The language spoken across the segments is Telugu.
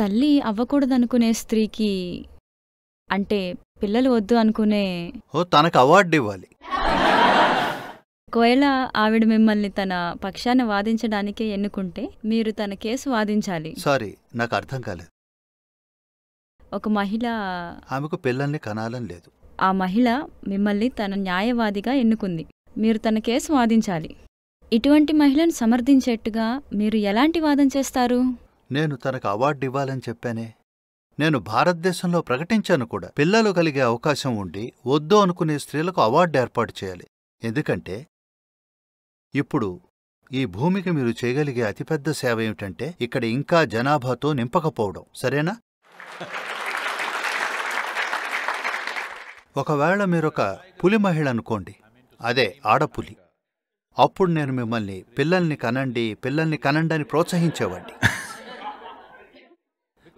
తల్లి అవ్వకూడదనుకునే స్త్రీకి అంటే పిల్లలు వద్దు అనుకునే తనకు అవార్డు ఇవ్వాలి ఒకవేళ ఆవిడ మిమ్మల్ని తన పక్షాన్ని వాదించడానికే ఎన్నుకుంటే మీరు తన కేసు వాదించాలి సారీ నాకు అర్థం కాలేదు ఒక మహిళ ఆమెకు పిల్లల్ని కనాలని లేదు ఆ మహిళ మిమ్మల్ని తన న్యాయవాదిగా ఎన్నుకుంది మీరు తన కేసు వాదించాలి ఇటువంటి మహిళను సమర్థించేట్టుగా మీరు ఎలాంటి వాదం చేస్తారు నేను తనకు అవార్డు ఇవ్వాలని చెప్పానే నేను భారతదేశంలో ప్రకటించాను కూడా పిల్లలు కలిగే అవకాశం ఉండి వద్దు అనుకునే స్త్రీలకు అవార్డు ఏర్పాటు చేయాలి ఎందుకంటే ఇప్పుడు ఈ భూమికి మీరు చేయగలిగే అతిపెద్ద సేవ ఏమిటంటే ఇక్కడ ఇంకా జనాభాతో నింపకపోవడం సరేనా ఒకవేళ మీరొక పులి మహిళ అనుకోండి అదే ఆడపులి అప్పుడు నేను మిమ్మల్ని పిల్లల్ని కనండి పిల్లల్ని కనండి అని ప్రోత్సహించేవాడిని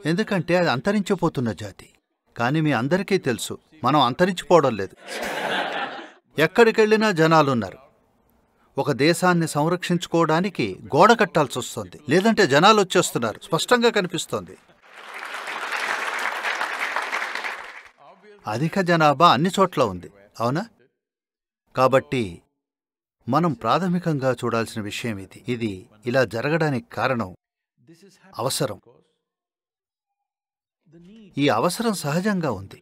ఎందుకంటే అది అంతరించిపోతున్న జాతి కానీ మీ అందరికీ తెలుసు మనం అంతరించిపోవడం లేదు ఎక్కడికెళ్ళినా జనాలున్నారు ఒక దేశాన్ని సంరక్షించుకోవడానికి గోడ కట్టాల్సి వస్తుంది లేదంటే జనాలు వచ్చేస్తున్నారు స్పష్టంగా కనిపిస్తోంది అధిక జనాభా అన్ని చోట్ల ఉంది అవునా కాబట్టి మనం ప్రాథమికంగా చూడాల్సిన విషయం ఇది ఇది ఇలా జరగడానికి కారణం అవసరం ఈ అవసరం సహజంగా ఉంది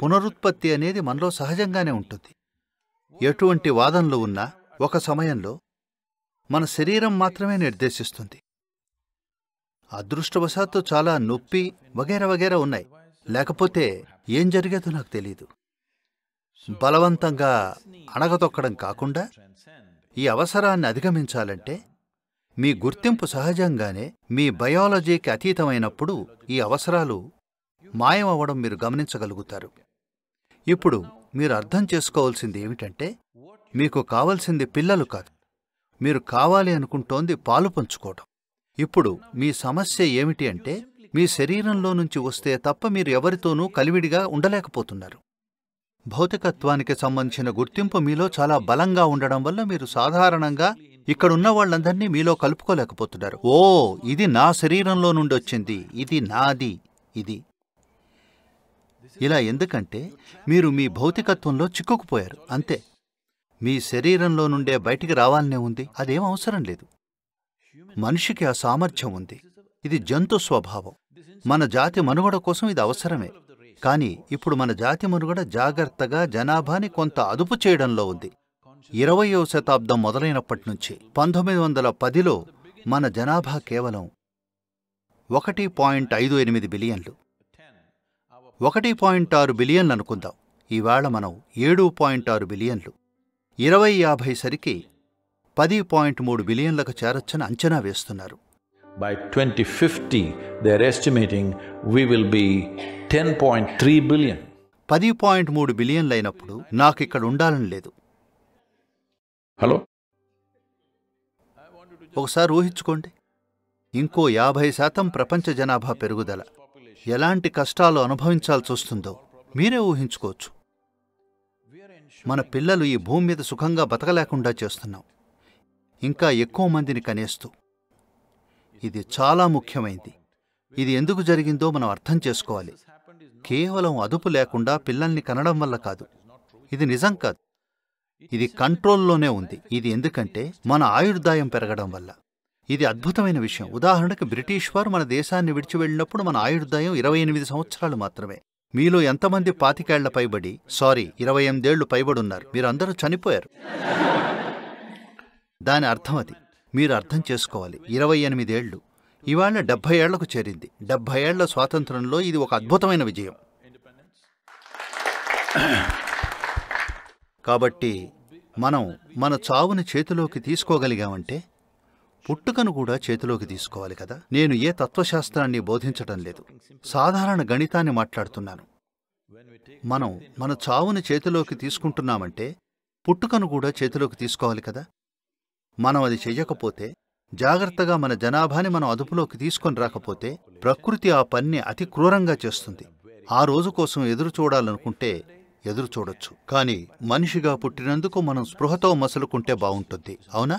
పునరుత్పత్తి అనేది మనలో సహజంగానే ఉంటుంది ఎటువంటి వాదనలు ఉన్నా ఒక సమయంలో మన శరీరం మాత్రమే నిర్దేశిస్తుంది అదృష్టవశాత్తు చాలా నొప్పి వగేర వగేర ఉన్నాయి లేకపోతే ఏం జరిగేదో నాకు తెలియదు బలవంతంగా అణగతొక్కడం కాకుండా ఈ అవసరాన్ని అధిగమించాలంటే మీ గుర్తింపు సహజంగానే మీ బయాలజీకి అతీతమైనప్పుడు ఈ అవసరాలు మాయమవ్వడం మీరు గమనించగలుగుతారు ఇప్పుడు మీరు అర్థం చేసుకోవాల్సింది ఏమిటంటే మీకు కావలసింది పిల్లలు కాదు మీరు కావాలి అనుకుంటోంది పాలు పంచుకోవటం ఇప్పుడు మీ సమస్య ఏమిటి అంటే మీ శరీరంలో నుంచి వస్తే తప్ప మీరు ఎవరితోనూ కలివిడిగా ఉండలేకపోతున్నారు భౌతికత్వానికి సంబంధించిన గుర్తింపు మీలో చాలా బలంగా ఉండడం వల్ల మీరు సాధారణంగా ఇక్కడున్న వాళ్ళందర్నీ మీలో కలుపుకోలేకపోతున్నారు ఓ ఇది నా శరీరంలో నుండి వచ్చింది ఇది నాది ఇది ఇలా ఎందుకంటే మీరు మీ భౌతికత్వంలో చిక్కుకుపోయారు అంతే మీ శరీరంలో నుండే బయటికి రావాలనే ఉంది అదేం అవసరం లేదు మనిషికి ఆ సామర్థ్యం ఉంది ఇది జంతు స్వభావం మన జాతి మనుగడ కోసం ఇది అవసరమే కానీ ఇప్పుడు మన జాతి మనుగడ జాగ్రత్తగా జనాభాని కొంత అదుపు చేయడంలో ఉంది ఇరవయో శతాబ్దం మొదలైనప్పటి నుంచి పంతొమ్మిది వందల పదిలో మన జనాభా కేవలం ఒకటి పాయింట్ ఐదు ఎనిమిది బిలియన్లు ఒకటి పాయింట్ ఆరు బిలియన్లు అనుకుందాం ఈవేళ మనం ఏడు పాయింట్ ఆరు బిలియన్లు ఇరవై యాభై సరికి పది పాయింట్ మూడు బిలియన్లకు చేరొచ్చని అంచనా వేస్తున్నారు by twenty fifty they're estimating we will be ten point three billion పది పాయింట్ మూడు బిలియన్లు అయినప్పుడు నాకు ఇక్కడ ఉండాలని లేదు హలో ఒకసారి ఊహించుకోండి ఇంకో యాభై శాతం ప్రపంచ జనాభా పెరుగుదల ఎలాంటి కష్టాలు అనుభవించాల్సి వస్తుందో మీరే ఊహించుకోవచ్చు మన పిల్లలు ఈ భూమి మీద సుఖంగా బతకలేకుండా చేస్తున్నాం ఇంకా ఎక్కువ మందిని కనేస్తూ ఇది చాలా ముఖ్యమైంది ఇది ఎందుకు జరిగిందో మనం అర్థం చేసుకోవాలి కేవలం అదుపు లేకుండా పిల్లల్ని కనడం వల్ల కాదు ఇది నిజం కాదు ఇది కంట్రోల్లోనే ఉంది ఇది ఎందుకంటే మన ఆయుర్దాయం పెరగడం వల్ల ఇది అద్భుతమైన విషయం ఉదాహరణకు బ్రిటిష్ వారు మన దేశాన్ని విడిచి వెళ్ళినప్పుడు మన ఆయుర్దాయం ఇరవై ఎనిమిది సంవత్సరాలు మాత్రమే మీలో ఎంతమంది పాతికేళ్ల పైబడి సారీ ఇరవై ఎనిమిదేళ్లు పైబడి ఉన్నారు మీరు అందరూ చనిపోయారు దాని అర్థం అది మీరు అర్థం చేసుకోవాలి ఇరవై ఎనిమిదేళ్లు ఇవాళ డెబ్భై ఏళ్లకు చేరింది డెబ్భై ఏళ్ల స్వాతంత్రంలో ఇది ఒక అద్భుతమైన విజయం కాబట్టి మనం మన చావుని చేతిలోకి తీసుకోగలిగామంటే పుట్టుకను కూడా చేతిలోకి తీసుకోవాలి కదా నేను ఏ తత్వశాస్త్రాన్ని బోధించటం లేదు సాధారణ గణితాన్ని మాట్లాడుతున్నాను మనం మన చావుని చేతిలోకి తీసుకుంటున్నామంటే పుట్టుకను కూడా చేతిలోకి తీసుకోవాలి కదా మనం అది చెయ్యకపోతే జాగ్రత్తగా మన జనాభాని మనం అదుపులోకి తీసుకొని రాకపోతే ప్రకృతి ఆ పన్ని అతి క్రూరంగా చేస్తుంది ఆ రోజు కోసం ఎదురు చూడాలనుకుంటే ఎదురు చూడొచ్చు కానీ మనిషిగా పుట్టినందుకు మనం స్పృహతో మసులుకుంటే బాగుంటుంది అవునా